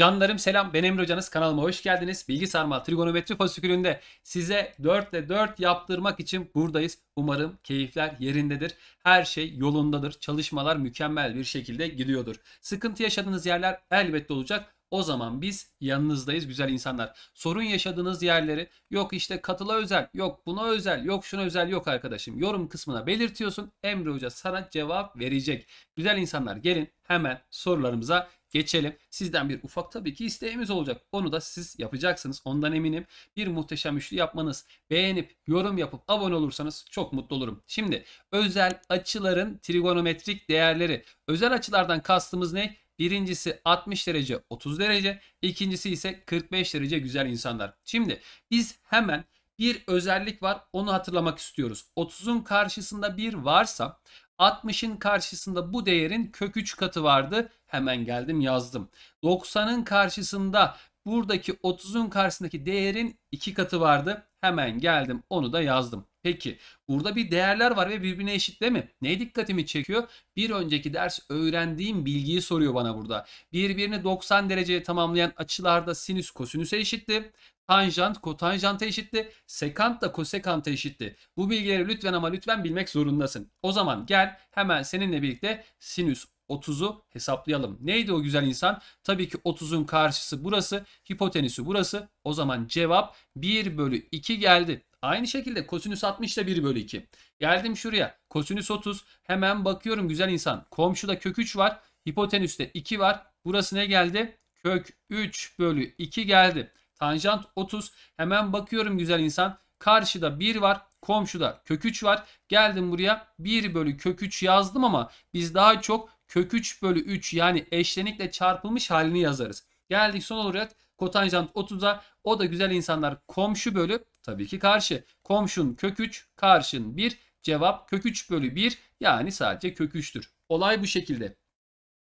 Canlarım selam. Ben Emre Hocanız. Kanalıma hoş geldiniz. Bilgi sarmal trigonometri fasikülünde size 4 ile 4 yaptırmak için buradayız. Umarım keyifler yerindedir. Her şey yolundadır. Çalışmalar mükemmel bir şekilde gidiyordur. Sıkıntı yaşadığınız yerler elbette olacak. O zaman biz yanınızdayız güzel insanlar. Sorun yaşadığınız yerleri yok işte katıla özel, yok buna özel, yok şuna özel yok arkadaşım. Yorum kısmına belirtiyorsun. Emre Hoca sana cevap verecek. Güzel insanlar gelin hemen sorularımıza geçelim. Sizden bir ufak tabii ki isteğimiz olacak. Onu da siz yapacaksınız. Ondan eminim. Bir muhteşem üçlü yapmanız, beğenip, yorum yapıp abone olursanız çok mutlu olurum. Şimdi özel açıların trigonometrik değerleri. Özel açılardan kastımız ne? Birincisi 60 derece 30 derece. ikincisi ise 45 derece güzel insanlar. Şimdi biz hemen bir özellik var onu hatırlamak istiyoruz. 30'un karşısında bir varsa 60'ın karşısında bu değerin kök 3 katı vardı Hemen geldim yazdım. 90'ın karşısında buradaki 30'un karşısındaki değerin iki katı vardı. Hemen geldim onu da yazdım. Peki burada bir değerler var ve birbirine eşit değil mi? Ne dikkatimi çekiyor? Bir önceki ders öğrendiğim bilgiyi soruyor bana burada. Birbirini 90 dereceye tamamlayan açılarda sinüs kosinüse eşitti. Tanjant kotanjanta eşitti. Sekant da kosekanta eşitti. Bu bilgileri lütfen ama lütfen bilmek zorundasın. O zaman gel hemen seninle birlikte sinüs 30'u hesaplayalım. Neydi o güzel insan? Tabii ki 30'un karşısı burası, hipotenüsü burası. O zaman cevap 1 bölü 2 geldi. Aynı şekilde kosinüs 60 da 1 bölü 2. Geldim şuraya. Kosinüs 30. Hemen bakıyorum güzel insan. Komşuda kök 3 var. Hipotenüste 2 var. Burası ne geldi? Kök 3 bölü 2 geldi. Tanjant 30. Hemen bakıyorum güzel insan. Karşıda 1 var. Komşuda kök 3 var. Geldim buraya 1 bölü kök 3 yazdım ama biz daha çok kök 3 bölü 3 yani eşlenikle çarpılmış halini yazarız. Geldik son olarak kotanjant 30'a. O da güzel insanlar komşu bölü tabii ki karşı. Komşun kök 3 karşın 1 cevap kök 3 bölü 1 yani sadece kök 3'tür. Olay bu şekilde.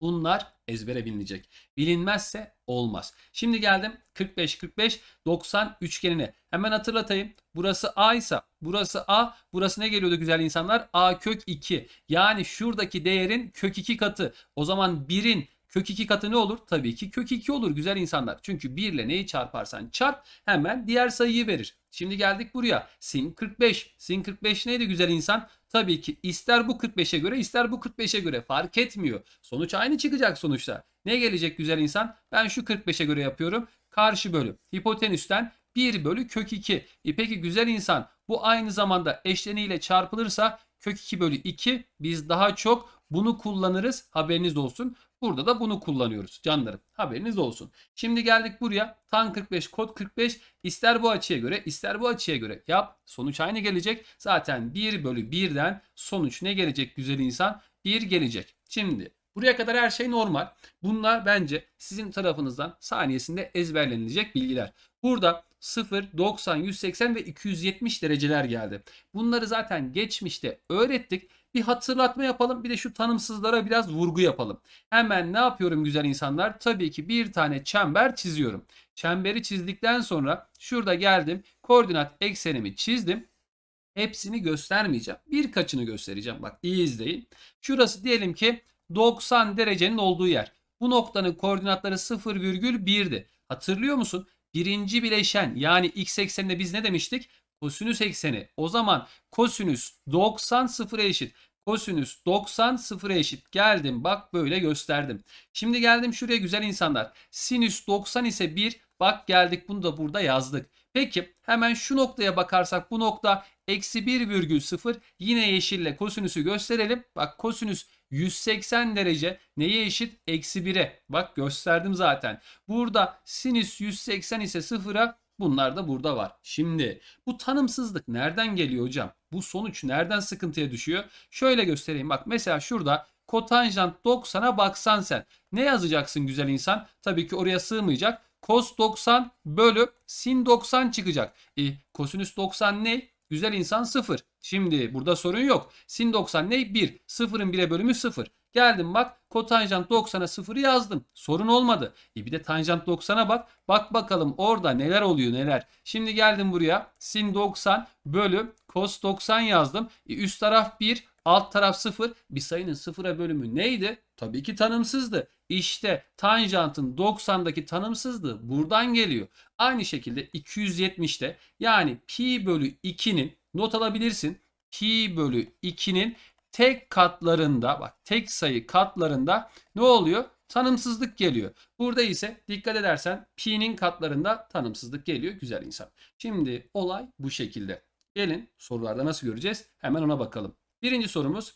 Bunlar ezbere bilinecek. Bilinmezse olmaz. Şimdi geldim 45 45 90 üçgenine. Hemen hatırlatayım. Burası A ise burası A. Burası ne geliyordu güzel insanlar? A kök 2. Yani şuradaki değerin kök 2 katı. O zaman 1'in kök 2 katı ne olur? Tabii ki kök 2 olur güzel insanlar. Çünkü 1 ile neyi çarparsan çarp hemen diğer sayıyı verir. Şimdi geldik buraya. Sin 45. Sin 45 neydi güzel insan? Tabii ki ister bu 45'e göre ister bu 45'e göre fark etmiyor. Sonuç aynı çıkacak sonuçta. Ne gelecek güzel insan? Ben şu 45'e göre yapıyorum. Karşı bölü hipotenüsten 1 bölü kök 2. E peki güzel insan bu aynı zamanda eşleniyle çarpılırsa kök 2 bölü 2 biz daha çok bunu kullanırız haberiniz olsun. Burada da bunu kullanıyoruz canlarım. Haberiniz olsun. Şimdi geldik buraya. Tan 45, kod 45. İster bu açıya göre, ister bu açıya göre yap. Sonuç aynı gelecek. Zaten 1 bölü 1'den sonuç ne gelecek güzel insan? 1 gelecek. Şimdi buraya kadar her şey normal. Bunlar bence sizin tarafınızdan saniyesinde ezberlenilecek bilgiler. Burada 0, 90, 180 ve 270 dereceler geldi. Bunları zaten geçmişte öğrettik. Bir hatırlatma yapalım bir de şu tanımsızlara biraz vurgu yapalım. Hemen ne yapıyorum güzel insanlar? Tabii ki bir tane çember çiziyorum. Çemberi çizdikten sonra şurada geldim. Koordinat eksenimi çizdim. Hepsini göstermeyeceğim. Birkaçını göstereceğim. Bak iyi izleyin. Şurası diyelim ki 90 derecenin olduğu yer. Bu noktanın koordinatları 0,1'di. Hatırlıyor musun? birinci bileşen yani x eksenine biz ne demiştik? Kosinüs ekseni. O zaman kosinüs 90 sıfıra eşit. Kosinüs 90 sıfıra eşit. Geldim bak böyle gösterdim. Şimdi geldim şuraya güzel insanlar. Sinüs 90 ise 1. Bak geldik bunu da burada yazdık. Peki hemen şu noktaya bakarsak bu nokta eksi 1,0 yine yeşille kosinüsü gösterelim. Bak kosinüs 180 derece neye eşit? Eksi 1'e. Bak gösterdim zaten. Burada sinüs 180 ise 0'a bunlar da burada var. Şimdi bu tanımsızlık nereden geliyor hocam? Bu sonuç nereden sıkıntıya düşüyor? Şöyle göstereyim bak mesela şurada kotanjant 90'a baksan sen. Ne yazacaksın güzel insan? Tabii ki oraya sığmayacak. Cos 90 bölü sin 90 çıkacak. E, kosinüs 90 ne? Güzel insan 0. Şimdi burada sorun yok. Sin 90 ne? 1. 0'ın 1'e bölümü 0. Geldim bak kotanjant 90'a 0'ı yazdım. Sorun olmadı. E bir de tanjant 90'a bak. Bak bakalım orada neler oluyor neler. Şimdi geldim buraya. Sin 90 bölü cos 90 yazdım. E üst taraf 1 alt taraf 0. Bir sayının 0'a bölümü neydi? Tabii ki tanımsızdı. İşte tanjantın 90'daki tanımsızlığı buradan geliyor. Aynı şekilde 270'te yani pi bölü 2'nin not alabilirsin. Pi bölü 2'nin tek katlarında bak tek sayı katlarında ne oluyor? Tanımsızlık geliyor. Burada ise dikkat edersen pi'nin katlarında tanımsızlık geliyor güzel insan. Şimdi olay bu şekilde. Gelin sorularda nasıl göreceğiz? Hemen ona bakalım. Birinci sorumuz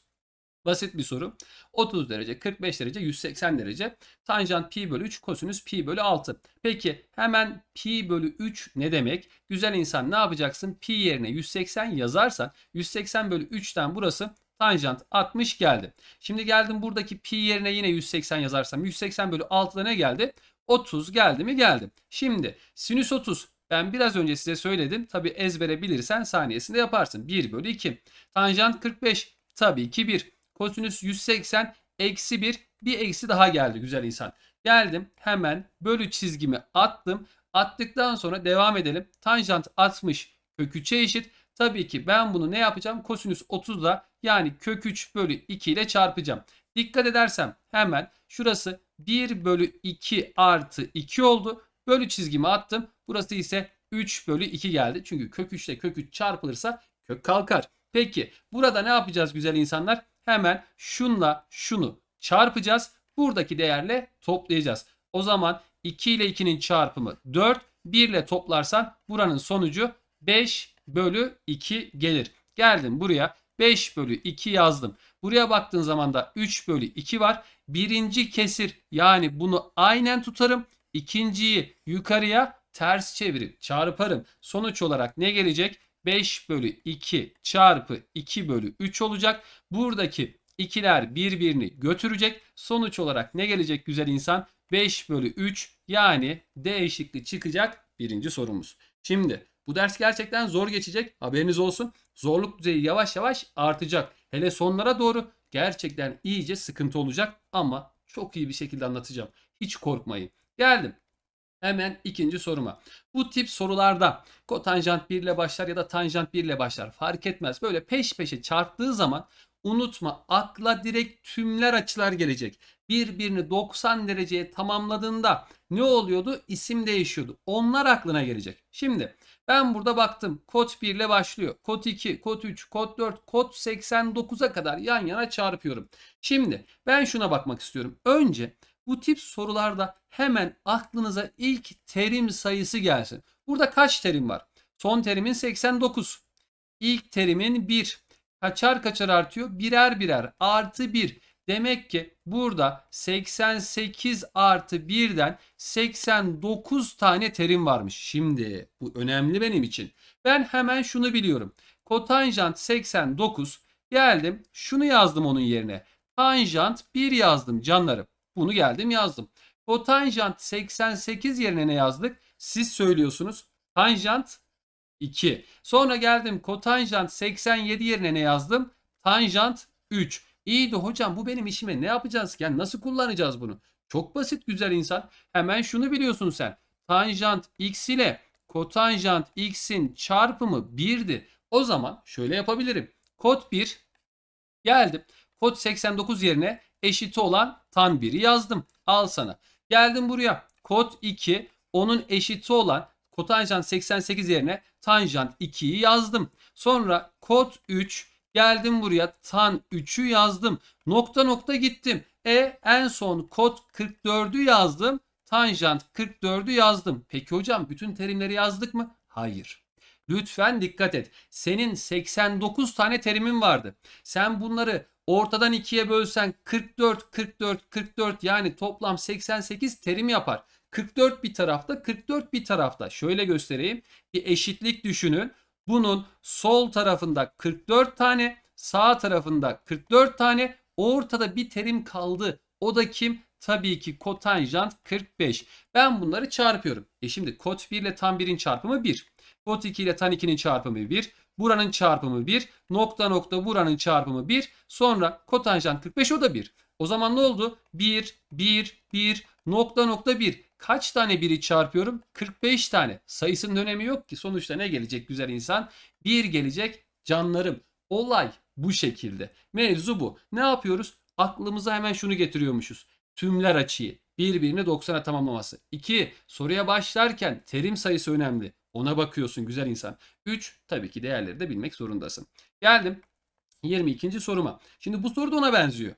Basit bir soru. 30 derece, 45 derece, 180 derece. Tanjant pi bölü 3, kosinüs pi bölü 6. Peki hemen pi bölü 3 ne demek? Güzel insan ne yapacaksın? Pi yerine 180 yazarsan 180 bölü 3'ten burası tanjant 60 geldi. Şimdi geldim buradaki pi yerine yine 180 yazarsam 180 bölü 6'da ne geldi? 30 geldi mi geldi. Şimdi sinüs 30 ben biraz önce size söyledim. Tabi ezbere bilirsen saniyesinde yaparsın. 1 bölü 2. Tanjant 45 tabii ki 1. Kosinüs 180 eksi 1 bir eksi daha geldi güzel insan. Geldim hemen bölü çizgimi attım. Attıktan sonra devam edelim. Tanjant 60 kök 3'e eşit. Tabii ki ben bunu ne yapacağım? Kosinüs 30'la yani kök 3 bölü 2 ile çarpacağım. Dikkat edersem hemen şurası 1 bölü 2 artı 2 oldu. Bölü çizgimi attım. Burası ise 3 bölü 2 geldi. Çünkü kök 3 ile kök 3 çarpılırsa kök kalkar. Peki burada ne yapacağız güzel insanlar? hemen şunla şunu çarpacağız. Buradaki değerle toplayacağız. O zaman 2 ile 2'nin çarpımı 4. 1 ile toplarsan buranın sonucu 5 bölü 2 gelir. Geldim buraya 5 bölü 2 yazdım. Buraya baktığın zaman da 3 bölü 2 var. Birinci kesir yani bunu aynen tutarım. İkinciyi yukarıya ters çevirip çarparım. Sonuç olarak ne gelecek? 5 bölü 2 çarpı 2 bölü 3 olacak. Buradaki ikiler birbirini götürecek. Sonuç olarak ne gelecek güzel insan? 5 bölü 3 yani D eşitliği çıkacak birinci sorumuz. Şimdi bu ders gerçekten zor geçecek haberiniz olsun. Zorluk düzeyi yavaş yavaş artacak. Hele sonlara doğru gerçekten iyice sıkıntı olacak ama çok iyi bir şekilde anlatacağım. Hiç korkmayın. Geldim Hemen ikinci soruma. Bu tip sorularda kotanjant 1 ile başlar ya da tanjant 1 ile başlar fark etmez. Böyle peş peşe çarptığı zaman unutma akla direkt tümler açılar gelecek. Birbirini 90 dereceye tamamladığında ne oluyordu? İsim değişiyordu. Onlar aklına gelecek. Şimdi ben burada baktım. Kod 1 ile başlıyor. Kod 2, kod 3, kod 4, kod 89'a kadar yan yana çarpıyorum. Şimdi ben şuna bakmak istiyorum. Önce bu tip sorularda hemen aklınıza ilk terim sayısı gelsin. Burada kaç terim var? Son terimin 89. İlk terimin 1. Kaçar kaçar artıyor? Birer birer artı 1. Demek ki burada 88 artı 1'den 89 tane terim varmış. Şimdi bu önemli benim için. Ben hemen şunu biliyorum. Kotanjant 89. Geldim şunu yazdım onun yerine. Tanjant 1 yazdım canlarım. Bunu geldim yazdım. Kotanjant 88 yerine ne yazdık? Siz söylüyorsunuz. Tanjant 2. Sonra geldim kotanjant 87 yerine ne yazdım? Tanjant 3. İyi de hocam bu benim işime ne yapacağız? Yani nasıl kullanacağız bunu? Çok basit güzel insan. Hemen şunu biliyorsun sen. Tanjant x ile kotanjant x'in çarpımı 1'di. O zaman şöyle yapabilirim. Kot 1 geldim. Kot 89 yerine eşiti olan tan 1'i yazdım. Al sana. Geldim buraya. Kod 2 onun eşiti olan kotanjant 88 yerine tanjant 2'yi yazdım. Sonra kod 3 geldim buraya tan 3'ü yazdım. Nokta nokta gittim. E en son kod 44'ü yazdım. Tanjant 44'ü yazdım. Peki hocam bütün terimleri yazdık mı? Hayır. Lütfen dikkat et. Senin 89 tane terimin vardı. Sen bunları ortadan ikiye bölsen 44 44 44 yani toplam 88 terim yapar. 44 bir tarafta 44 bir tarafta. Şöyle göstereyim. Bir eşitlik düşünün. Bunun sol tarafında 44 tane, sağ tarafında 44 tane, ortada bir terim kaldı. O da kim? Tabii ki kotanjant 45. Ben bunları çarpıyorum. E şimdi kot 1 ile tam 1'in çarpımı 1. Kot 2 ile tan 2'nin çarpımı 1. Buranın çarpımı 1. Nokta nokta buranın çarpımı 1. Sonra kotanjant 45 o da 1. O zaman ne oldu? 1, 1, 1, nokta nokta 1. Kaç tane 1'i çarpıyorum? 45 tane. Sayısının önemi yok ki. Sonuçta ne gelecek güzel insan? 1 gelecek canlarım. Olay bu şekilde. Mevzu bu. Ne yapıyoruz? Aklımıza hemen şunu getiriyormuşuz. Tümler açıyı birbirini 90'a tamamlaması. 2. Soruya başlarken terim sayısı önemli. Ona bakıyorsun güzel insan. 3 tabii ki değerleri de bilmek zorundasın. Geldim 22. soruma. Şimdi bu soru da ona benziyor.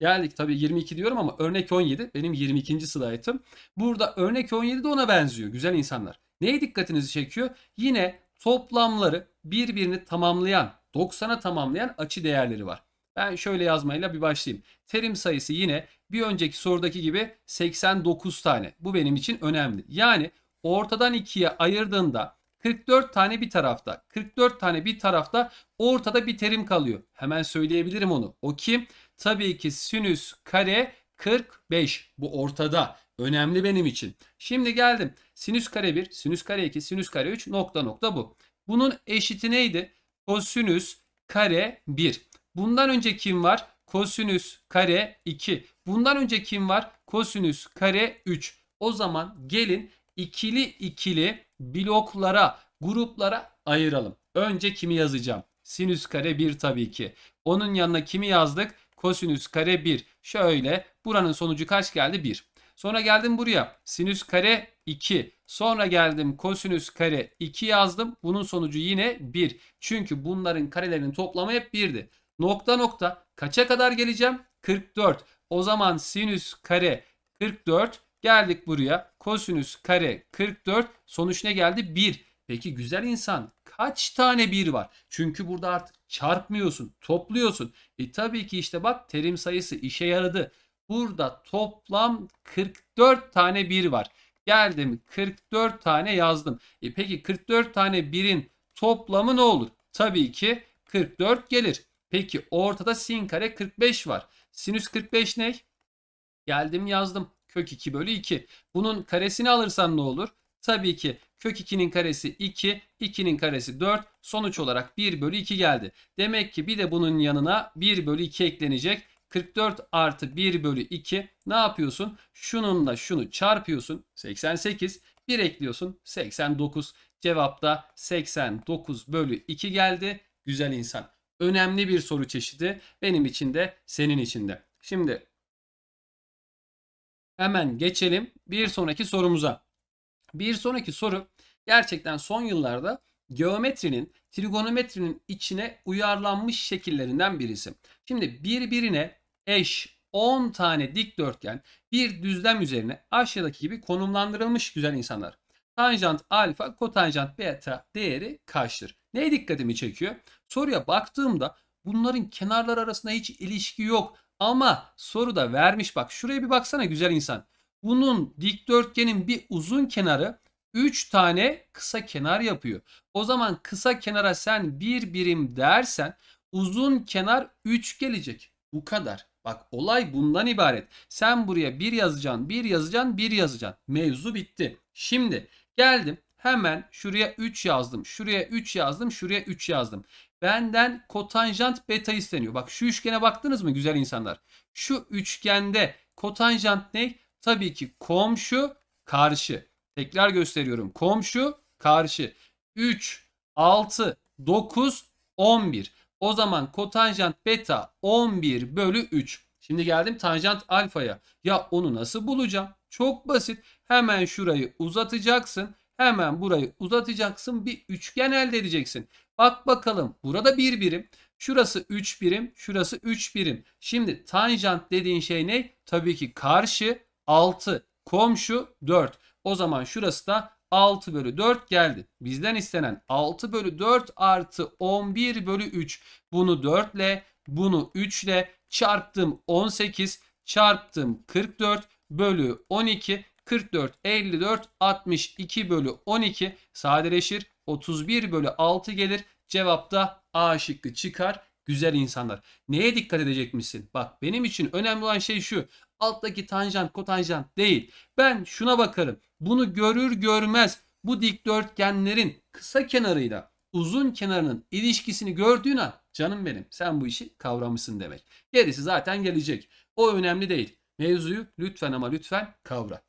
Geldik tabii 22 diyorum ama örnek 17 benim 22. slaytım. Burada örnek 17 de ona benziyor güzel insanlar. Neye dikkatinizi çekiyor? Yine toplamları birbirini tamamlayan 90'a tamamlayan açı değerleri var. Ben şöyle yazmayla bir başlayayım. Terim sayısı yine bir önceki sorudaki gibi 89 tane. Bu benim için önemli. Yani ortadan ikiye ayırdığında 44 tane bir tarafta, 44 tane bir tarafta ortada bir terim kalıyor. Hemen söyleyebilirim onu. O kim? Tabii ki sinüs kare 45. Bu ortada. Önemli benim için. Şimdi geldim. Sinüs kare 1, sinüs kare 2, sinüs kare 3 nokta nokta bu. Bunun eşiti neydi? Kosinüs kare 1. Bundan önce kim var? Kosinüs kare 2. Bundan önce kim var? Kosinüs kare 3. O zaman gelin ikili ikili bloklara, gruplara ayıralım. Önce kimi yazacağım? Sinüs kare 1 tabii ki. Onun yanına kimi yazdık? Kosinüs kare 1. Şöyle buranın sonucu kaç geldi? 1. Sonra geldim buraya. Sinüs kare 2. Sonra geldim kosinüs kare 2 yazdım. Bunun sonucu yine 1. Çünkü bunların karelerinin toplamı hep 1'di. Nokta nokta kaça kadar geleceğim? 44. O zaman sinüs kare 44 Geldik buraya. Kosinüs kare 44. Sonuç ne geldi? 1. Peki güzel insan kaç tane 1 var? Çünkü burada artık çarpmıyorsun, topluyorsun. E tabii ki işte bak terim sayısı işe yaradı. Burada toplam 44 tane 1 var. Geldim 44 tane yazdım. E peki 44 tane 1'in toplamı ne olur? Tabii ki 44 gelir. Peki ortada sin kare 45 var. Sinüs 45 ne? Geldim yazdım kök 2 bölü 2. Bunun karesini alırsan ne olur? Tabii ki kök 2'nin karesi 2, 2'nin karesi 4. Sonuç olarak 1 bölü 2 geldi. Demek ki bir de bunun yanına 1 bölü 2 eklenecek. 44 artı 1 bölü 2 ne yapıyorsun? Şununla şunu çarpıyorsun. 88. 1 ekliyorsun. 89. Cevapta 89 bölü 2 geldi. Güzel insan. Önemli bir soru çeşidi. Benim için de senin için de. Şimdi hemen geçelim bir sonraki sorumuza. Bir sonraki soru gerçekten son yıllarda geometrinin trigonometrinin içine uyarlanmış şekillerinden birisi. Şimdi birbirine eş 10 tane dikdörtgen bir düzlem üzerine aşağıdaki gibi konumlandırılmış güzel insanlar. Tanjant alfa kotanjant beta değeri kaçtır? Ne dikkatimi çekiyor? Soruya baktığımda bunların kenarlar arasında hiç ilişki yok. Ama soru da vermiş bak şuraya bir baksana güzel insan. Bunun dikdörtgenin bir uzun kenarı 3 tane kısa kenar yapıyor. O zaman kısa kenara sen bir birim dersen uzun kenar 3 gelecek. Bu kadar. Bak olay bundan ibaret. Sen buraya bir yazacaksın, bir yazacaksın, bir yazacaksın. Mevzu bitti. Şimdi geldim hemen şuraya 3 yazdım, şuraya 3 yazdım, şuraya 3 yazdım benden kotanjant beta isteniyor. Bak şu üçgene baktınız mı güzel insanlar? Şu üçgende kotanjant ne? Tabii ki komşu karşı. Tekrar gösteriyorum. Komşu karşı. 3, 6, 9, 11. O zaman kotanjant beta 11 bölü 3. Şimdi geldim tanjant alfaya. Ya onu nasıl bulacağım? Çok basit. Hemen şurayı uzatacaksın. Hemen burayı uzatacaksın. Bir üçgen elde edeceksin. Bak bakalım burada bir birim. Şurası 3 birim. Şurası 3 birim. Şimdi tanjant dediğin şey ne? Tabii ki karşı 6. Komşu 4. O zaman şurası da 6 bölü 4 geldi. Bizden istenen 6 bölü 4 artı 11 bölü 3. Bunu 4 ile bunu 3 ile çarptım 18 çarptım 44 bölü 12 44 54 62 bölü 12 sadeleşir 31 bölü 6 gelir. Cevap da A şıkkı çıkar. Güzel insanlar. Neye dikkat edecekmişsin? Bak benim için önemli olan şey şu. Alttaki tanjant kotanjant değil. Ben şuna bakarım. Bunu görür görmez bu dikdörtgenlerin kısa kenarıyla uzun kenarının ilişkisini gördüğün an canım benim sen bu işi kavramışsın demek. Gerisi zaten gelecek. O önemli değil. Mevzuyu lütfen ama lütfen kavra.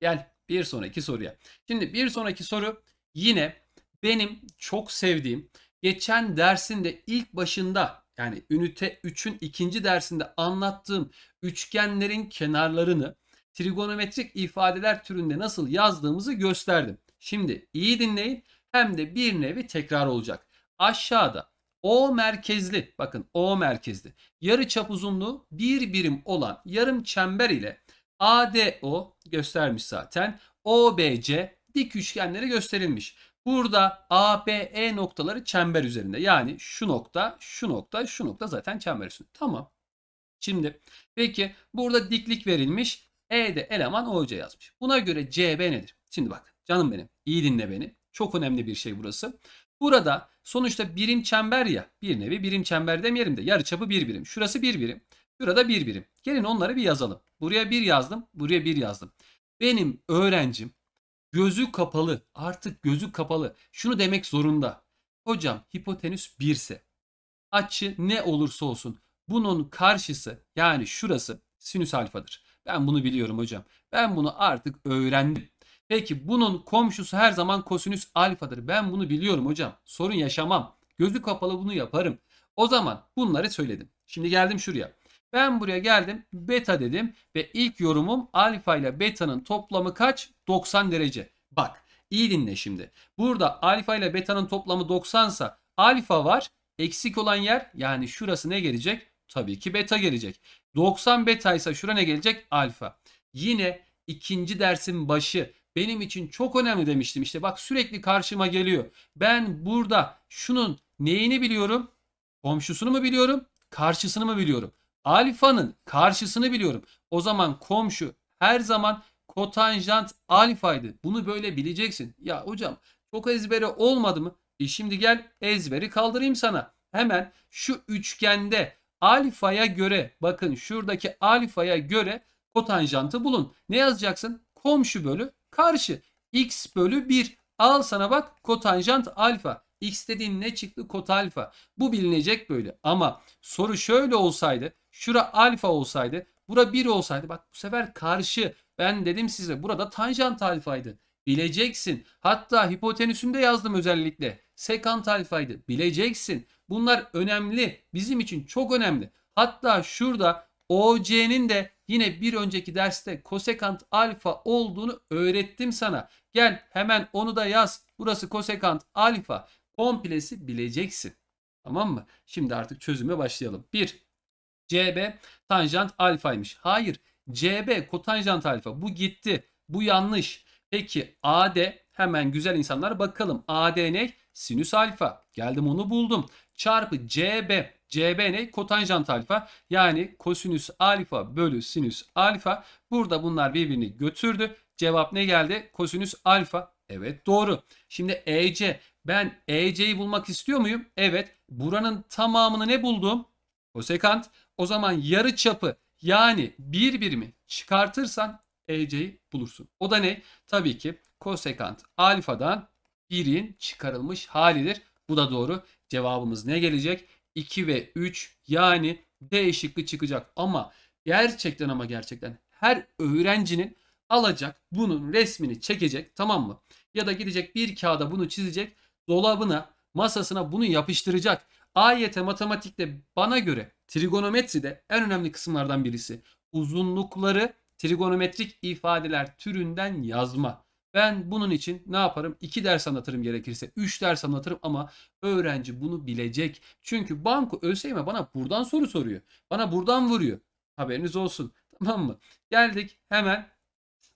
Gel bir sonraki soruya. Şimdi bir sonraki soru Yine benim çok sevdiğim geçen dersinde ilk başında yani ünite 3'ün ikinci dersinde anlattığım üçgenlerin kenarlarını trigonometrik ifadeler türünde nasıl yazdığımızı gösterdim. Şimdi iyi dinleyin hem de bir nevi tekrar olacak. Aşağıda O merkezli bakın O merkezli yarı çap uzunluğu bir birim olan yarım çember ile ADO göstermiş zaten OBC dik üçgenleri gösterilmiş. Burada A, B, E noktaları çember üzerinde. Yani şu nokta, şu nokta, şu nokta zaten çember üstünde. Tamam. Şimdi peki burada diklik verilmiş. E de eleman OC yazmış. Buna göre CB nedir? Şimdi bak canım benim iyi dinle beni. Çok önemli bir şey burası. Burada sonuçta birim çember ya. Bir nevi birim çember demeyelim de yarıçapı bir birim. Şurası bir birim. Burada bir birim. Gelin onları bir yazalım. Buraya bir yazdım. Buraya bir yazdım. Benim öğrencim Gözü kapalı. Artık gözü kapalı. Şunu demek zorunda. Hocam hipotenüs 1 ise açı ne olursa olsun bunun karşısı yani şurası sinüs alfadır. Ben bunu biliyorum hocam. Ben bunu artık öğrendim. Peki bunun komşusu her zaman kosinüs alfadır. Ben bunu biliyorum hocam. Sorun yaşamam. Gözü kapalı bunu yaparım. O zaman bunları söyledim. Şimdi geldim şuraya. Ben buraya geldim beta dedim ve ilk yorumum alfa ile beta'nın toplamı kaç? 90 derece. Bak iyi dinle şimdi. Burada alfa ile beta'nın toplamı 90 sa alfa var. Eksik olan yer yani şurası ne gelecek? Tabii ki beta gelecek. 90 beta ise şura ne gelecek? Alfa. Yine ikinci dersin başı benim için çok önemli demiştim. İşte bak sürekli karşıma geliyor. Ben burada şunun neyini biliyorum? Komşusunu mu biliyorum? Karşısını mı biliyorum? alfanın karşısını biliyorum. O zaman komşu her zaman kotanjant alfaydı. Bunu böyle bileceksin. Ya hocam çok ezberi olmadı mı? E şimdi gel ezberi kaldırayım sana. Hemen şu üçgende alfaya göre bakın şuradaki alfaya göre kotanjantı bulun. Ne yazacaksın? Komşu bölü karşı. X bölü 1. Al sana bak kotanjant alfa. X dediğin ne çıktı? Kot alfa. Bu bilinecek böyle. Ama soru şöyle olsaydı Şura alfa olsaydı, bura 1 olsaydı bak bu sefer karşı ben dedim size burada tanjant alfaydı. Bileceksin. Hatta hipotenüsünde yazdım özellikle. Sekant alfaydı. Bileceksin. Bunlar önemli. Bizim için çok önemli. Hatta şurada OC'nin de yine bir önceki derste kosekant alfa olduğunu öğrettim sana. Gel hemen onu da yaz. Burası kosekant alfa. Komplesi bileceksin. Tamam mı? Şimdi artık çözüme başlayalım. 1. CB tanjant alfaymış. Hayır. CB kotanjant alfa. Bu gitti. Bu yanlış. Peki AD hemen güzel insanlar bakalım. AD ne? Sinüs alfa. Geldim onu buldum. Çarpı CB. CB ne? Kotanjant alfa. Yani kosinüs alfa bölü sinüs alfa. Burada bunlar birbirini götürdü. Cevap ne geldi? Kosinüs alfa. Evet doğru. Şimdi EC. Ben EC'yi bulmak istiyor muyum? Evet. Buranın tamamını ne buldum? Kosekant. O zaman yarı çapı yani bir birimi çıkartırsan EC'yi bulursun. O da ne? Tabii ki kosekant alfadan birin çıkarılmış halidir. Bu da doğru. Cevabımız ne gelecek? 2 ve 3 yani D çıkacak. Ama gerçekten ama gerçekten her öğrencinin alacak bunun resmini çekecek tamam mı? Ya da gidecek bir kağıda bunu çizecek dolabına masasına bunu yapıştıracak. AYT matematikte bana göre Trigonometride en önemli kısımlardan birisi uzunlukları trigonometrik ifadeler türünden yazma. Ben bunun için ne yaparım? 2 ders anlatırım gerekirse. 3 ders anlatırım ama öğrenci bunu bilecek. Çünkü banko ÖSYM bana buradan soru soruyor. Bana buradan vuruyor. Haberiniz olsun. Tamam mı? Geldik hemen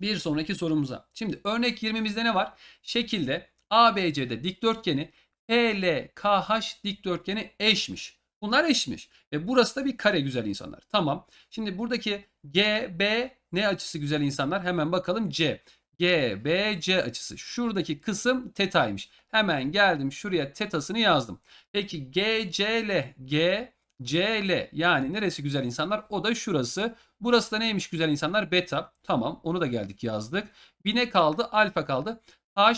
bir sonraki sorumuza. Şimdi örnek 20'mizde ne var? Şekilde ABC'de dikdörtgeni PLKH dikdörtgeni eşmiş. Bunlar eşmiş. Ve burası da bir kare güzel insanlar. Tamam. Şimdi buradaki G, B ne açısı güzel insanlar? Hemen bakalım C. G, B, C açısı. Şuradaki kısım tetaymış. Hemen geldim şuraya tetasını yazdım. Peki G, C, L. G, C, L. Yani neresi güzel insanlar? O da şurası. Burası da neymiş güzel insanlar? Beta. Tamam onu da geldik yazdık. Bir ne kaldı? Alfa kaldı. H,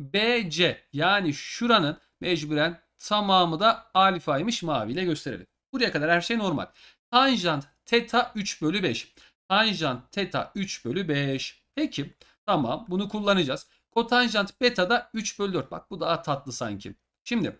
B, C. Yani şuranın mecburen Tamamı da alfaymış maviyle gösterelim. Buraya kadar her şey normal. Tanjant teta 3 bölü 5. Tanjant teta 3 bölü 5. Peki tamam bunu kullanacağız. Kotanjant beta da 3 bölü 4. Bak bu daha tatlı sanki. Şimdi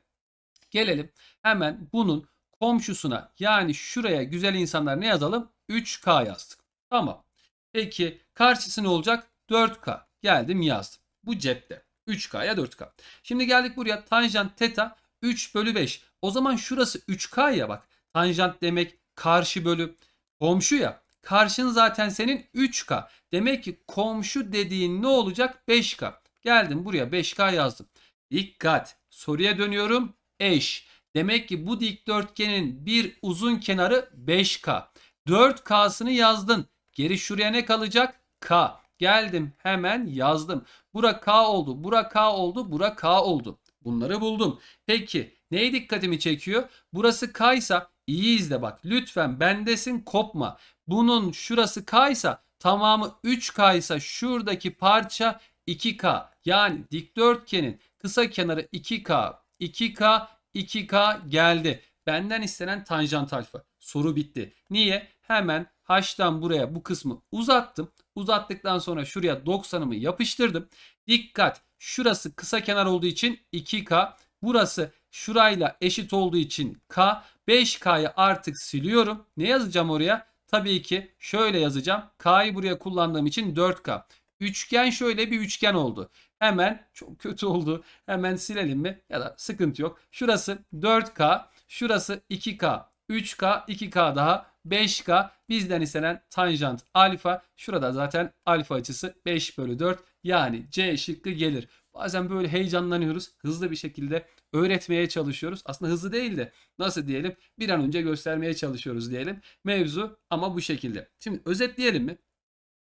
gelelim hemen bunun komşusuna yani şuraya güzel insanlar ne yazalım? 3K yazdık. Tamam. Peki karşısı ne olacak? 4K. Geldim yazdım. Bu cepte. 3K'ya 4K. Şimdi geldik buraya tanjant teta 3 bölü 5. O zaman şurası 3K ya bak. Tanjant demek karşı bölü komşu ya. Karşın zaten senin 3K. Demek ki komşu dediğin ne olacak? 5K. Geldim buraya 5K yazdım. Dikkat. Soruya dönüyorum. Eş. Demek ki bu dikdörtgenin bir uzun kenarı 5K. 4K'sını yazdın. Geri şuraya ne kalacak? K. Geldim hemen yazdım. Bura K oldu. Bura K oldu. Bura K oldu. Bunları buldum. Peki neye dikkatimi çekiyor? Burası kaysa iyi izle bak. Lütfen bendesin kopma. Bunun şurası kaysa tamamı 3 kaysa. şuradaki parça 2K. Yani dikdörtgenin kısa kenarı 2K. 2K 2K geldi. Benden istenen tanjant alfa. Soru bitti. Niye? Hemen H'tan buraya bu kısmı uzattım. Uzattıktan sonra şuraya 90'ımı yapıştırdım. Dikkat! Şurası kısa kenar olduğu için 2K. Burası şurayla eşit olduğu için K. 5K'yı artık siliyorum. Ne yazacağım oraya? Tabii ki şöyle yazacağım. K'yı buraya kullandığım için 4K. Üçgen şöyle bir üçgen oldu. Hemen çok kötü oldu. Hemen silelim mi? Ya da sıkıntı yok. Şurası 4K. Şurası 2K. 3K, 2K daha 5K bizden istenen tanjant alfa. Şurada zaten alfa açısı 5 bölü 4. Yani C şıkkı gelir. Bazen böyle heyecanlanıyoruz. Hızlı bir şekilde öğretmeye çalışıyoruz. Aslında hızlı değil de nasıl diyelim bir an önce göstermeye çalışıyoruz diyelim. Mevzu ama bu şekilde. Şimdi özetleyelim mi?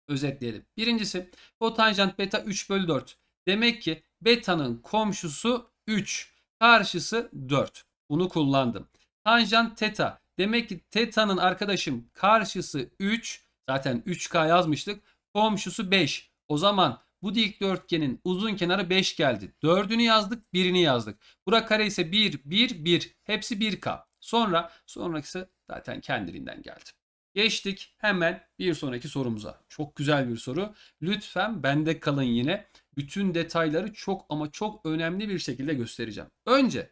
Özetleyelim. Birincisi kotanjant beta 3 bölü 4. Demek ki beta'nın komşusu 3. Karşısı 4. Bunu kullandım. Tanjant teta. Demek ki teta'nın arkadaşım karşısı 3. Zaten 3K yazmıştık. Komşusu 5. O zaman bu dikdörtgenin uzun kenarı 5 geldi. 4'ünü yazdık, 1'ini yazdık. Burak kare ise 1, 1, 1. Hepsi 1K. Sonra sonrakisi zaten kendiliğinden geldi. Geçtik hemen bir sonraki sorumuza. Çok güzel bir soru. Lütfen bende kalın yine. Bütün detayları çok ama çok önemli bir şekilde göstereceğim. Önce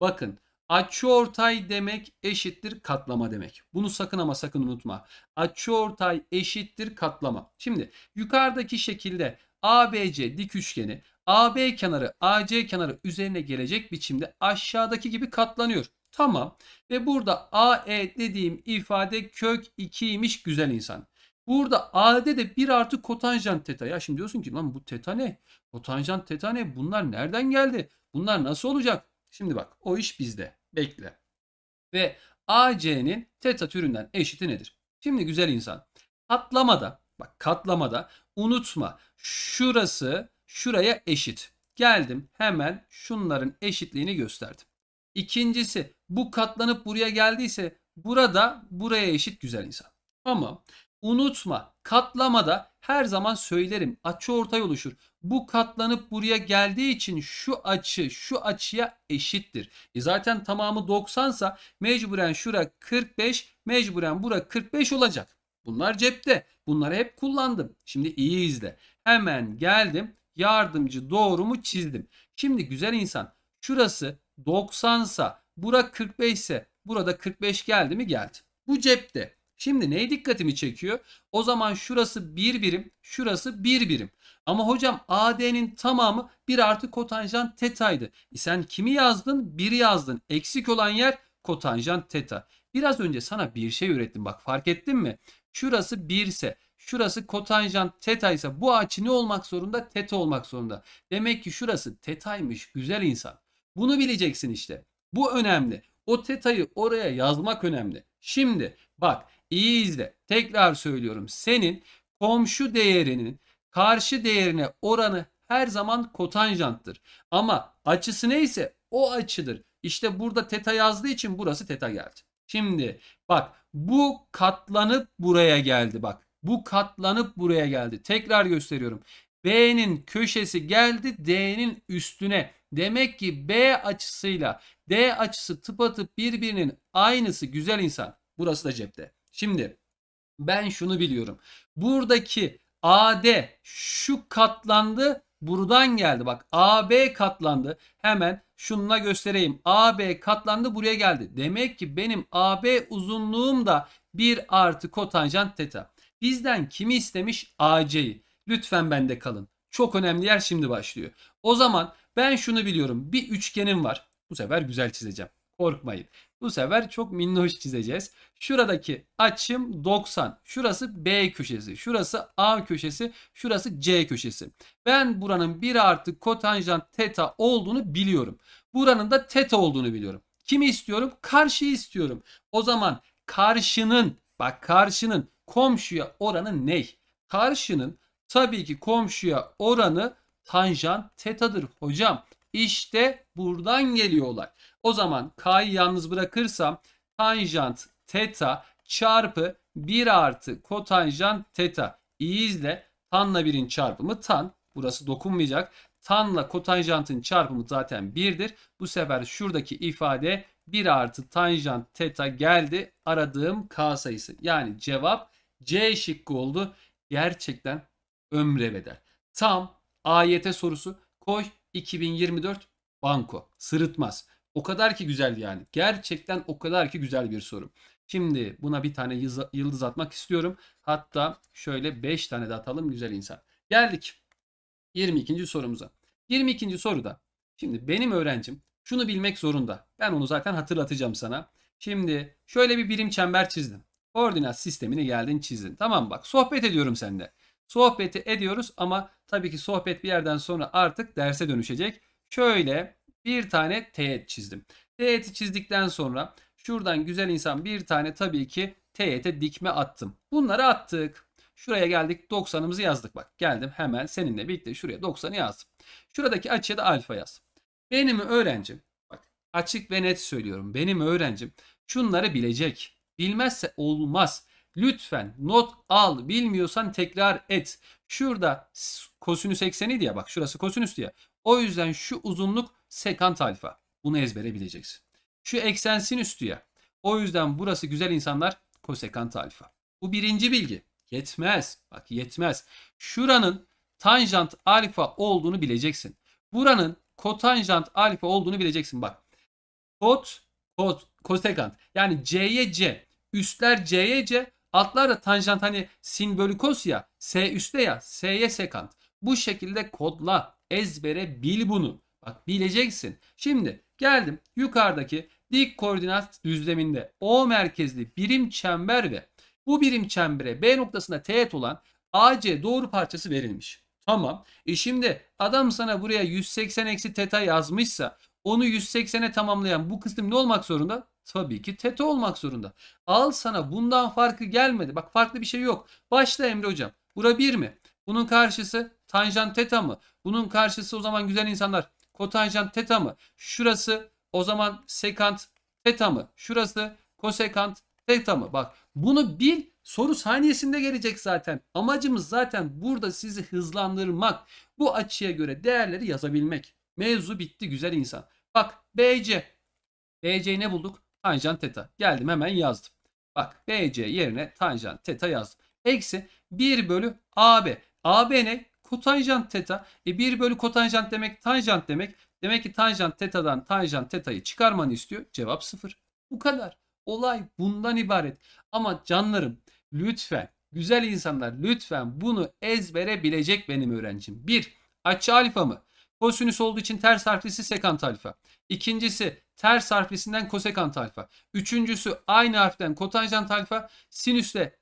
bakın açıortay demek eşittir katlama demek. Bunu sakın ama sakın unutma. Açıortay eşittir katlama. Şimdi yukarıdaki şekilde ABC dik üçgeni AB kenarı AC kenarı üzerine gelecek biçimde aşağıdaki gibi katlanıyor. Tamam ve burada AE dediğim ifade kök 2'ymiş güzel insan. Burada AD de 1 artı kotanjant teta. Ya şimdi diyorsun ki lan bu teta ne? Kotanjant teta ne? Bunlar nereden geldi? Bunlar nasıl olacak? Şimdi bak o iş bizde. Bekle. Ve AC'nin teta türünden eşiti nedir? Şimdi güzel insan. Katlamada Bak katlamada unutma şurası şuraya eşit. Geldim hemen şunların eşitliğini gösterdim. İkincisi bu katlanıp buraya geldiyse burada buraya eşit güzel insan. Ama unutma katlamada her zaman söylerim açı ortay oluşur. Bu katlanıp buraya geldiği için şu açı şu açıya eşittir. E zaten tamamı 90 sa mecburen şura 45 mecburen bura 45 olacak. Bunlar cepte. Bunları hep kullandım. Şimdi iyi izle. Hemen geldim. Yardımcı doğrumu çizdim. Şimdi güzel insan şurası 90 sa bura 45 ise burada 45 geldi mi geldi. Bu cepte. Şimdi neye dikkatimi çekiyor? O zaman şurası 1 bir birim, şurası 1 bir birim. Ama hocam AD'nin tamamı 1 artı kotanjant tetaydı. E sen kimi yazdın? 1 yazdın. Eksik olan yer kotanjant teta. Biraz önce sana bir şey ürettim bak fark ettin mi? Şurası 1 ise şurası kotanjant teta ise bu açı ne olmak zorunda? Teta olmak zorunda. Demek ki şurası tetaymış güzel insan. Bunu bileceksin işte. Bu önemli. O tetayı oraya yazmak önemli. Şimdi bak iyi izle. Tekrar söylüyorum. Senin komşu değerinin karşı değerine oranı her zaman kotanjanttır. Ama açısı neyse o açıdır. İşte burada teta yazdığı için burası teta geldi. Şimdi bak bu katlanıp buraya geldi bak. Bu katlanıp buraya geldi. Tekrar gösteriyorum. B'nin köşesi geldi D'nin üstüne. Demek ki B açısıyla D açısı tıpatıp birbirinin aynısı güzel insan. Burası da cepte. Şimdi ben şunu biliyorum. Buradaki AD şu katlandı buradan geldi. Bak AB katlandı. Hemen şununla göstereyim. AB katlandı buraya geldi. Demek ki benim AB uzunluğum da 1 artı kotanjant teta. Bizden kimi istemiş? AC'yi. Lütfen bende kalın. Çok önemli yer şimdi başlıyor. O zaman ben şunu biliyorum. Bir üçgenim var. Bu sefer güzel çizeceğim. Korkmayın. Bu sefer çok minnoş çizeceğiz. Şuradaki açım 90. Şurası B köşesi. Şurası A köşesi. Şurası C köşesi. Ben buranın 1 artı kotanjant teta olduğunu biliyorum. Buranın da teta olduğunu biliyorum. Kimi istiyorum? Karşıyı istiyorum. O zaman karşının bak karşının komşuya oranı ne? Karşının tabii ki komşuya oranı tanjant tetadır hocam. İşte buradan geliyor olay. O zaman k'yı yalnız bırakırsam tanjant teta çarpı 1 artı kotanjant teta. İyi izle. Tanla 1'in çarpımı tan. Burası dokunmayacak. Tanla kotanjantın çarpımı zaten 1'dir. Bu sefer şuradaki ifade 1 artı tanjant teta geldi. Aradığım k sayısı. Yani cevap C şıkkı oldu. Gerçekten ömre bedel. Tam AYT sorusu. Koy 2024 banko. Sırıtmaz. O kadar ki güzel yani. Gerçekten o kadar ki güzel bir soru. Şimdi buna bir tane yıldız atmak istiyorum. Hatta şöyle 5 tane de atalım güzel insan. Geldik 22. sorumuza. 22. soruda şimdi benim öğrencim şunu bilmek zorunda. Ben onu zaten hatırlatacağım sana. Şimdi şöyle bir birim çember çizdim. Koordinat sistemini geldin çizdin. Tamam bak sohbet ediyorum seninle. Sohbeti ediyoruz ama tabii ki sohbet bir yerden sonra artık derse dönüşecek. Şöyle bir tane teğet çizdim. Teğeti çizdikten sonra şuradan güzel insan bir tane tabii ki teğete dikme attım. Bunları attık. Şuraya geldik 90'ımızı yazdık bak. Geldim hemen seninle birlikte şuraya 90'ı yazdım. Şuradaki açıya da alfa yaz. Benim öğrencim bak açık ve net söylüyorum. Benim öğrencim şunları bilecek. Bilmezse olmaz. Lütfen not al. Bilmiyorsan tekrar et. Şurada kosinüs ekseni diye bak şurası kosinüs diye. O yüzden şu uzunluk sekant alfa. Bunu ezbere bileceksin. Şu eksen sinüs diye. O yüzden burası güzel insanlar kosekant alfa. Bu birinci bilgi. Yetmez. Bak yetmez. Şuranın tanjant alfa olduğunu bileceksin. Buranın kotanjant alfa olduğunu bileceksin. Bak. Kot, kot, kosekant. Yani C'ye C. Üstler C'ye C. Altlar da tanjant hani sin bölü kos ya. S üstte ya. S'ye sekant. Bu şekilde kodla. Ezbere bil bunu. Bak bileceksin. Şimdi geldim yukarıdaki dik koordinat düzleminde O merkezli birim çember ve bu birim çembere B noktasına teğet olan AC doğru parçası verilmiş. Tamam. E şimdi adam sana buraya 180 eksi teta yazmışsa onu 180'e tamamlayan bu kısım ne olmak zorunda? Tabii ki teta olmak zorunda. Al sana bundan farkı gelmedi. Bak farklı bir şey yok. Başla Emre hocam. Bura 1 mi? Bunun karşısı tanjant teta mı? Bunun karşısı o zaman güzel insanlar kotanjant teta mı? Şurası o zaman sekant teta mı? Şurası kosekant teta mı? Bak bunu bil soru saniyesinde gelecek zaten. Amacımız zaten burada sizi hızlandırmak. Bu açıya göre değerleri yazabilmek. Mevzu bitti güzel insan. Bak BC. BC'yi ne bulduk? Tanjant teta. Geldim hemen yazdım. Bak BC yerine tanjant teta yazdım. Eksi 1 bölü AB. AB ne? kotanjant teta. E 1 bölü kotanjant demek tanjant demek. Demek ki tanjant tetadan tanjant tetayı çıkarmanı istiyor. Cevap 0. Bu kadar. Olay bundan ibaret. Ama canlarım lütfen güzel insanlar lütfen bunu ezbere bilecek benim öğrencim. 1. Açı alfa mı? Kosinüs olduğu için ters harflisi sekant alfa. İkincisi ters harflisinden kosekant alfa. Üçüncüsü aynı harften kotanjant alfa. Sinüsle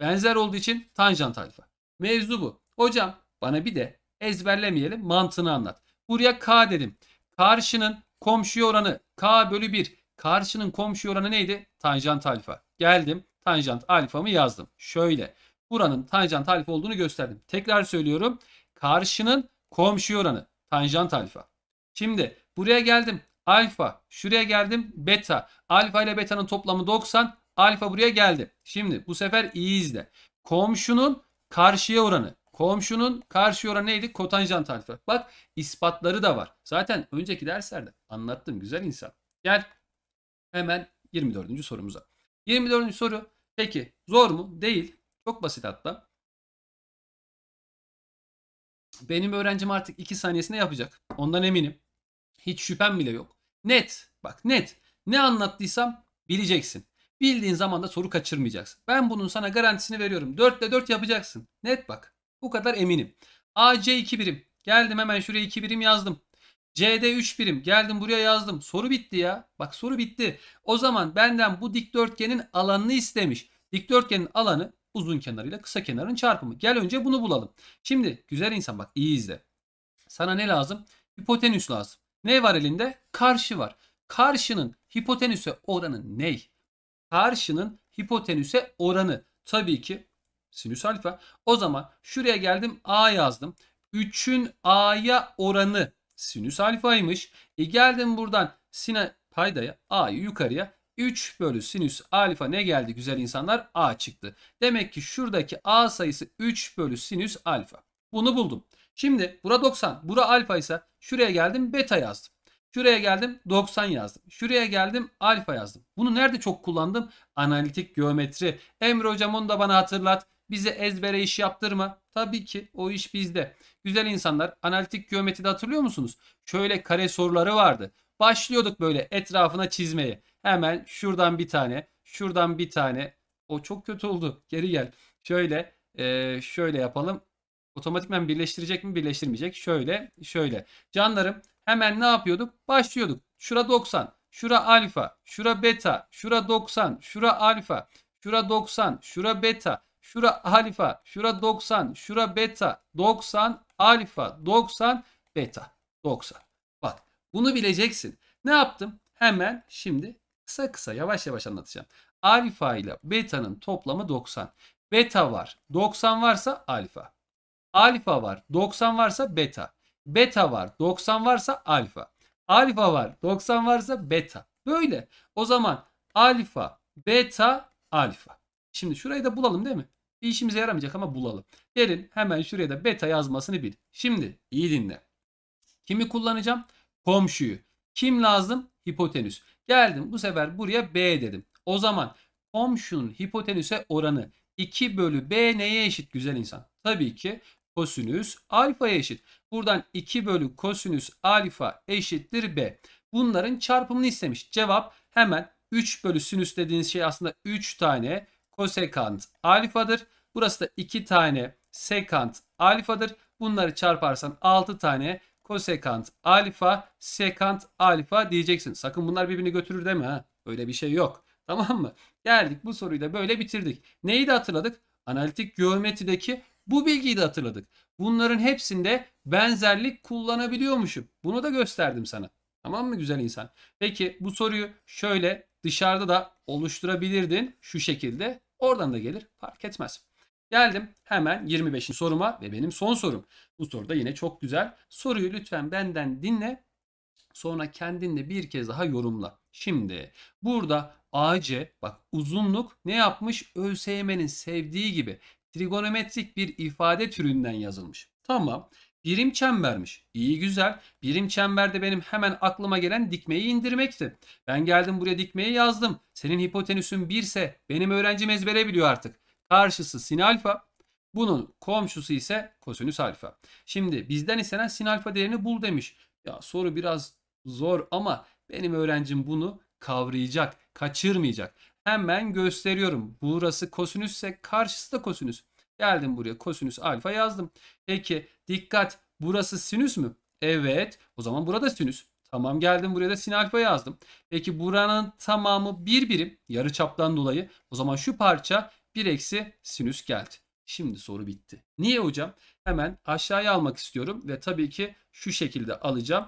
benzer olduğu için tanjant alfa. Mevzu bu. Hocam bana bir de ezberlemeyelim mantığını anlat. Buraya K dedim. Karşının komşu oranı K bölü 1. Karşının komşu oranı neydi? Tanjant alfa. Geldim tanjant alfamı yazdım. Şöyle buranın tanjant alfa olduğunu gösterdim. Tekrar söylüyorum. Karşının komşu oranı tanjant alfa. Şimdi buraya geldim alfa. Şuraya geldim beta. Alfa ile beta'nın toplamı 90. Alfa buraya geldi. Şimdi bu sefer iyi izle. Komşunun karşıya oranı. Komşunun karşı oranı neydi? Kotanjant alfa. Bak ispatları da var. Zaten önceki derslerde anlattım güzel insan. Gel hemen 24. sorumuza. 24. soru peki zor mu? Değil. Çok basit hatta. Benim öğrencim artık 2 saniyesinde yapacak. Ondan eminim. Hiç şüphem bile yok. Net. Bak net. Ne anlattıysam bileceksin. Bildiğin zaman da soru kaçırmayacaksın. Ben bunun sana garantisini veriyorum. 4 ile 4 yapacaksın. Net bak. Bu kadar eminim. AC 2 birim. Geldim hemen şuraya 2 birim yazdım. CD 3 birim. Geldim buraya yazdım. Soru bitti ya. Bak soru bitti. O zaman benden bu dikdörtgenin alanını istemiş. Dikdörtgenin alanı uzun kenarıyla kısa kenarın çarpımı. Gel önce bunu bulalım. Şimdi güzel insan bak iyi izle. Sana ne lazım? Hipotenüs lazım. Ne var elinde? Karşı var. Karşının hipotenüse oranı ne? Karşının hipotenüse oranı tabii ki sinüs alfa. O zaman şuraya geldim a yazdım. 3'ün a'ya oranı sinüs alfaymış. E geldim buradan sine paydaya a'yı yukarıya 3 bölü sinüs alfa ne geldi güzel insanlar? A çıktı. Demek ki şuradaki A sayısı 3 bölü sinüs alfa. Bunu buldum. Şimdi bura 90, bura alfa ise şuraya geldim beta yazdım. Şuraya geldim 90 yazdım. Şuraya geldim alfa yazdım. Bunu nerede çok kullandım? Analitik geometri. Emre hocam onu da bana hatırlat. Bize ezbere iş yaptırma. Tabii ki o iş bizde. Güzel insanlar analitik geometride hatırlıyor musunuz? Şöyle kare soruları vardı. Başlıyorduk böyle etrafına çizmeye. Hemen şuradan bir tane, şuradan bir tane. O çok kötü oldu. Geri gel. Şöyle, e, şöyle yapalım. Otomatikmen birleştirecek mi? Birleştirmeyecek. Şöyle, şöyle. Canlarım hemen ne yapıyorduk? Başlıyorduk. Şura 90, şura alfa, şura beta, şura 90, şura alfa, şura 90, şura beta. Şura alfa, şura 90, şura beta. 90 alfa, 90 beta. 90. Bak bunu bileceksin. Ne yaptım? Hemen şimdi kısa kısa yavaş yavaş anlatacağım. Alfa ile beta'nın toplamı 90. Beta var. 90 varsa alfa. Alfa var. 90 varsa beta. Beta var. 90 varsa alfa. Alfa var. 90 varsa beta. Böyle. O zaman alfa, beta, alfa. Şimdi şurayı da bulalım değil mi? Bir işimize yaramayacak ama bulalım. Derin hemen şuraya da beta yazmasını bil. Şimdi iyi dinle. Kimi kullanacağım? Komşuyu. Kim lazım? Hipotenüs. Geldim bu sefer buraya B dedim. O zaman komşunun hipotenüse oranı 2 bölü B neye eşit güzel insan? Tabii ki kosinüs alfaya eşit. Buradan 2 bölü kosinüs alfa eşittir B. Bunların çarpımını istemiş. Cevap hemen 3 bölü sinüs dediğiniz şey aslında 3 tane kosekant alfadır. Burası da 2 tane sekant alfadır. Bunları çarparsan 6 tane kosekant alfa, sekant alfa diyeceksin. Sakın bunlar birbirini götürür deme ha. Öyle bir şey yok. Tamam mı? Geldik bu soruyu da böyle bitirdik. Neyi de hatırladık? Analitik geometrideki bu bilgiyi de hatırladık. Bunların hepsinde benzerlik kullanabiliyormuşum. Bunu da gösterdim sana. Tamam mı güzel insan? Peki bu soruyu şöyle dışarıda da oluşturabilirdin şu şekilde. Oradan da gelir fark etmez. Geldim hemen 25. soruma ve benim son sorum. Bu soruda yine çok güzel. Soruyu lütfen benden dinle. Sonra kendinle bir kez daha yorumla. Şimdi burada AC bak uzunluk ne yapmış? ÖSYM'nin sevdiği gibi trigonometrik bir ifade türünden yazılmış. Tamam. Birim çembermiş. İyi güzel. Birim çemberde benim hemen aklıma gelen dikmeyi indirmekti. Ben geldim buraya dikmeyi yazdım. Senin hipotenüsün birse, benim öğrencim ezbere biliyor artık. Karşısı sin alfa. Bunun komşusu ise kosinüs alfa. Şimdi bizden istenen sin alfa değerini bul demiş. Ya soru biraz zor ama benim öğrencim bunu kavrayacak, kaçırmayacak. Hemen gösteriyorum. Burası kosinüsse, karşısı da kosinüs. Geldim buraya kosinüs alfa yazdım. Peki dikkat burası sinüs mü? Evet. O zaman burada sinüs. Tamam geldim buraya da sin alfa yazdım. Peki buranın tamamı bir birim yarı çaptan dolayı. O zaman şu parça bir eksi sinüs geldi. Şimdi soru bitti. Niye hocam? Hemen aşağıya almak istiyorum ve tabii ki şu şekilde alacağım.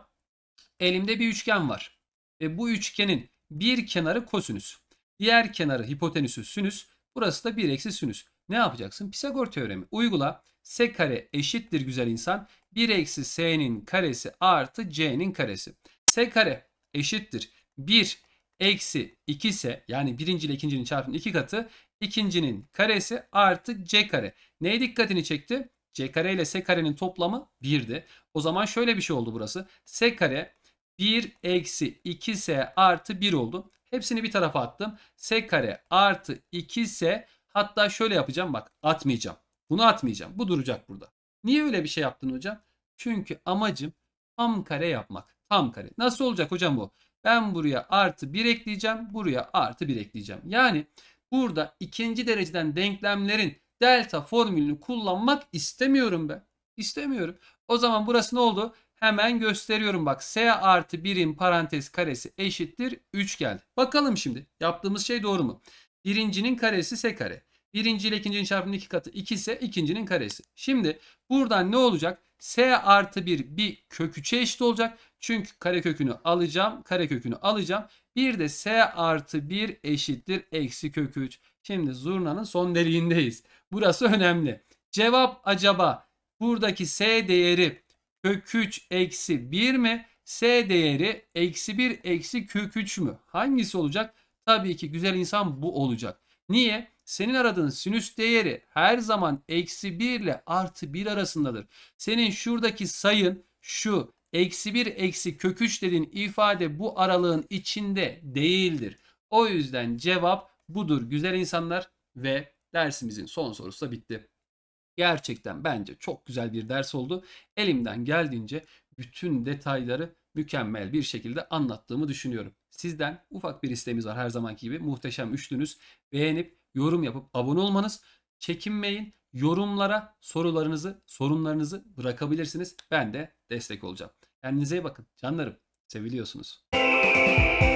Elimde bir üçgen var. Ve bu üçgenin bir kenarı kosinüs. Diğer kenarı hipotenüsü sinüs. Burası da bir eksi sinüs. Ne yapacaksın? Pisagor teoremi. Uygula. S kare eşittir güzel insan. 1 eksi S'nin karesi artı C'nin karesi. S kare eşittir. 1 eksi 2 ise yani birinci ile ikincinin çarpımının iki katı. ikincinin karesi artı C kare. Neye dikkatini çekti? C kare ile S karenin toplamı 1'di. O zaman şöyle bir şey oldu burası. S kare 1 eksi 2 S artı 1 oldu. Hepsini bir tarafa attım. S kare artı 2 S Hatta şöyle yapacağım bak atmayacağım. Bunu atmayacağım. Bu duracak burada. Niye öyle bir şey yaptın hocam? Çünkü amacım tam kare yapmak. Tam kare. Nasıl olacak hocam bu? Ben buraya artı 1 ekleyeceğim. Buraya artı 1 ekleyeceğim. Yani burada ikinci dereceden denklemlerin delta formülünü kullanmak istemiyorum ben. İstemiyorum. O zaman burası ne oldu? Hemen gösteriyorum bak. S artı 1'in parantez karesi eşittir 3 geldi. Bakalım şimdi yaptığımız şey doğru mu? Birincinin karesi s kare. Birinci ile ikincinin çarpımının iki katı 2 ise ikincinin karesi. Şimdi buradan ne olacak? S artı 1 bir kök 3'e eşit olacak. Çünkü karekökünü alacağım. karekökünü alacağım. Bir de S artı 1 eşittir eksi kök 3. Şimdi zurnanın son deliğindeyiz. Burası önemli. Cevap acaba buradaki S değeri kök 3 eksi 1 mi? S değeri eksi 1 eksi kök 3 mü? Hangisi olacak? Tabii ki güzel insan bu olacak. Niye? Senin aradığın sinüs değeri her zaman eksi 1 ile artı 1 arasındadır. Senin şuradaki sayın şu eksi 1 eksi kök 3 dediğin ifade bu aralığın içinde değildir. O yüzden cevap budur güzel insanlar ve dersimizin son sorusu da bitti. Gerçekten bence çok güzel bir ders oldu. Elimden geldiğince bütün detayları mükemmel bir şekilde anlattığımı düşünüyorum sizden ufak bir isteğimiz var her zamanki gibi. Muhteşem üçlünüz. Beğenip, yorum yapıp abone olmanız. Çekinmeyin. Yorumlara sorularınızı, sorunlarınızı bırakabilirsiniz. Ben de destek olacağım. Kendinize iyi bakın. Canlarım, seviliyorsunuz.